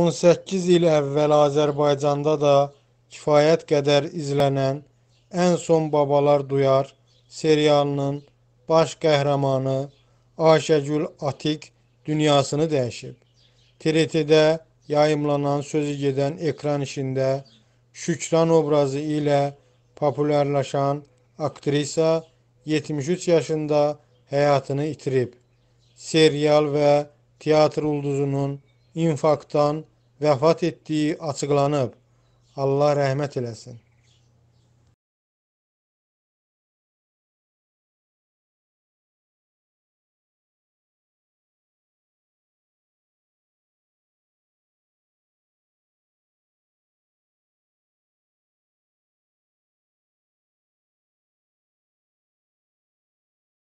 18 il əvvəl Azərbaycanda da kifayət qədər izlənən en son babalar duyar serialının baş kahramanı Ayşəgül Atik dünyasını dəyişib. trt yayımlanan sözü gedən ekran işində Şükran obrazı ilə popülerlaşan aktrisa 73 yaşında həyatını itirib. Serial və teatr ulduzunun infarktdan vəfat etdiyi açıqlanıb. Allah rəhmət eləsin.